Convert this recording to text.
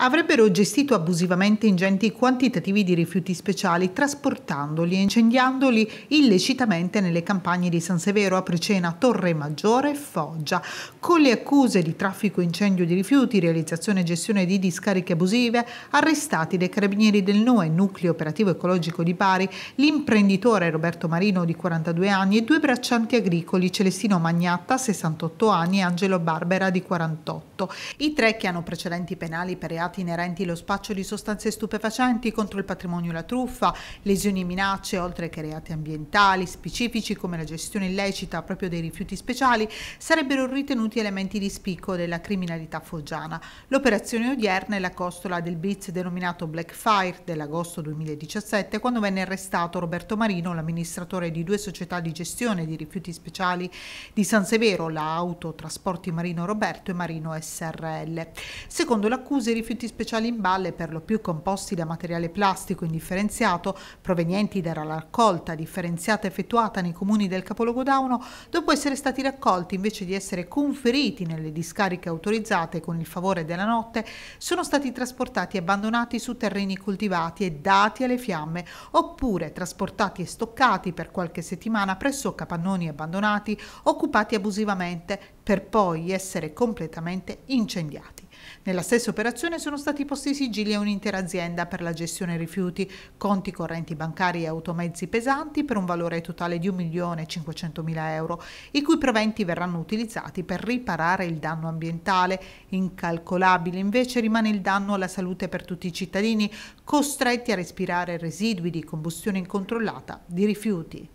avrebbero gestito abusivamente ingenti quantitativi di rifiuti speciali, trasportandoli e incendiandoli illecitamente nelle campagne di San Severo, Apricena, Torre Maggiore e Foggia, con le accuse di traffico incendio di rifiuti, realizzazione e gestione di discariche abusive, arrestati dai carabinieri del NUE, Nucleo Operativo Ecologico di Pari, l'imprenditore Roberto Marino di 42 anni e due braccianti agricoli, Celestino Magnatta, 68 anni, e Angelo Barbera di 48. I tre che hanno precedenti penali per reati reati inerenti lo spaccio di sostanze stupefacenti contro il patrimonio e la truffa, lesioni e minacce, oltre che reati ambientali specifici come la gestione illecita proprio dei rifiuti speciali, sarebbero ritenuti elementi di spicco della criminalità foggiana. L'operazione odierna è la costola del blitz denominato Blackfire dell'agosto 2017, quando venne arrestato Roberto Marino, l'amministratore di due società di gestione di rifiuti speciali di San Severo, la Autotrasporti Marino Roberto e Marino SRL. Secondo l'accusa, i rifiuti rifiuti speciali in balle, per lo più composti da materiale plastico indifferenziato, provenienti dalla raccolta differenziata effettuata nei comuni del capoluogo Dauno, dopo essere stati raccolti invece di essere conferiti nelle discariche autorizzate con il favore della notte, sono stati trasportati e abbandonati su terreni coltivati e dati alle fiamme, oppure trasportati e stoccati per qualche settimana presso capannoni abbandonati occupati abusivamente per poi essere completamente incendiati. Nella stessa operazione sono stati posti sigilli a un'intera azienda per la gestione rifiuti, conti correnti bancari e automezzi pesanti per un valore totale di 1.500.000 euro, i cui proventi verranno utilizzati per riparare il danno ambientale. Incalcolabile invece rimane il danno alla salute per tutti i cittadini, costretti a respirare residui di combustione incontrollata di rifiuti.